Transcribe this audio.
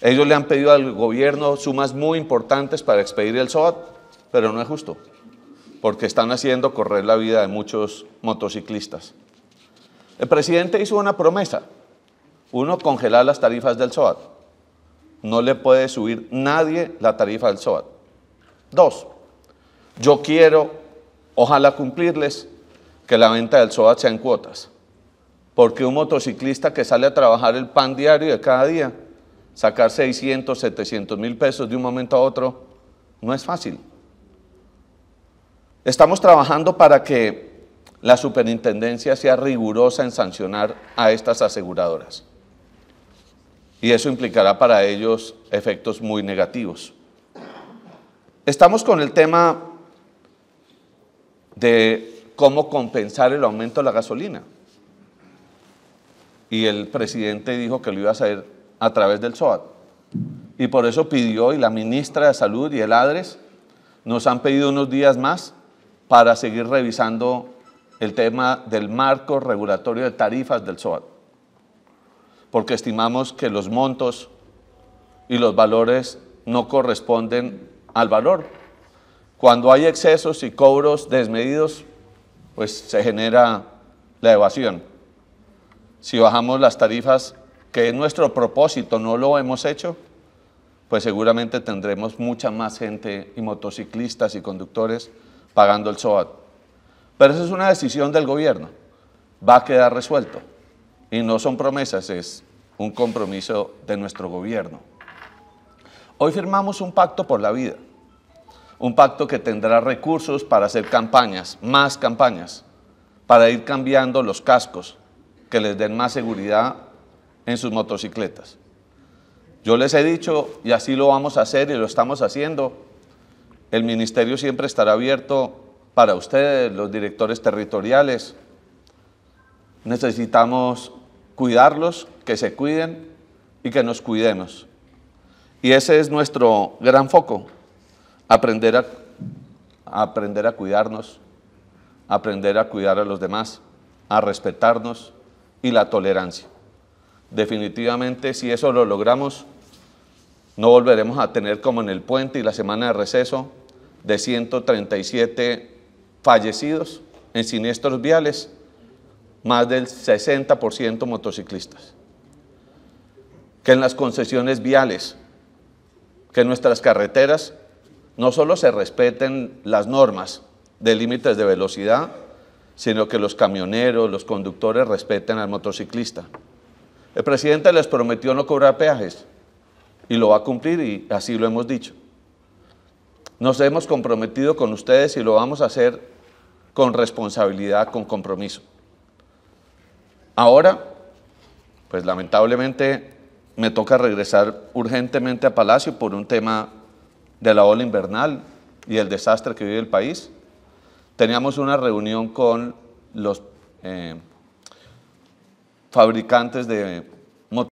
Ellos le han pedido al gobierno sumas muy importantes para expedir el SOAT, pero no es justo, porque están haciendo correr la vida de muchos motociclistas. El presidente hizo una promesa, uno, congelar las tarifas del SOAT. No le puede subir nadie la tarifa del SOAT. Dos, yo quiero, ojalá cumplirles, que la venta del SOAT sea en cuotas, porque un motociclista que sale a trabajar el pan diario de cada día, sacar 600, 700 mil pesos de un momento a otro no es fácil. Estamos trabajando para que la superintendencia sea rigurosa en sancionar a estas aseguradoras. Y eso implicará para ellos efectos muy negativos. Estamos con el tema de cómo compensar el aumento de la gasolina. Y el presidente dijo que lo iba a hacer a través del SOAT. Y por eso pidió, y la ministra de Salud y el ADRES nos han pedido unos días más para seguir revisando el tema del marco regulatorio de tarifas del SOAT. Porque estimamos que los montos y los valores no corresponden al valor. Cuando hay excesos y cobros desmedidos, pues se genera la evasión. Si bajamos las tarifas que nuestro propósito, no lo hemos hecho, pues seguramente tendremos mucha más gente y motociclistas y conductores pagando el SOAT. Pero eso es una decisión del gobierno. Va a quedar resuelto. Y no son promesas, es un compromiso de nuestro gobierno. Hoy firmamos un pacto por la vida. Un pacto que tendrá recursos para hacer campañas, más campañas, para ir cambiando los cascos, que les den más seguridad en sus motocicletas. Yo les he dicho, y así lo vamos a hacer y lo estamos haciendo, el ministerio siempre estará abierto para ustedes, los directores territoriales. Necesitamos cuidarlos, que se cuiden y que nos cuidemos. Y ese es nuestro gran foco, aprender a, aprender a cuidarnos, aprender a cuidar a los demás, a respetarnos y la tolerancia definitivamente si eso lo logramos, no volveremos a tener como en el puente y la semana de receso de 137 fallecidos en siniestros viales, más del 60% motociclistas. Que en las concesiones viales, que en nuestras carreteras no solo se respeten las normas de límites de velocidad, sino que los camioneros, los conductores respeten al motociclista. El presidente les prometió no cobrar peajes y lo va a cumplir y así lo hemos dicho. Nos hemos comprometido con ustedes y lo vamos a hacer con responsabilidad, con compromiso. Ahora, pues lamentablemente me toca regresar urgentemente a Palacio por un tema de la ola invernal y el desastre que vive el país. Teníamos una reunión con los eh, fabricantes de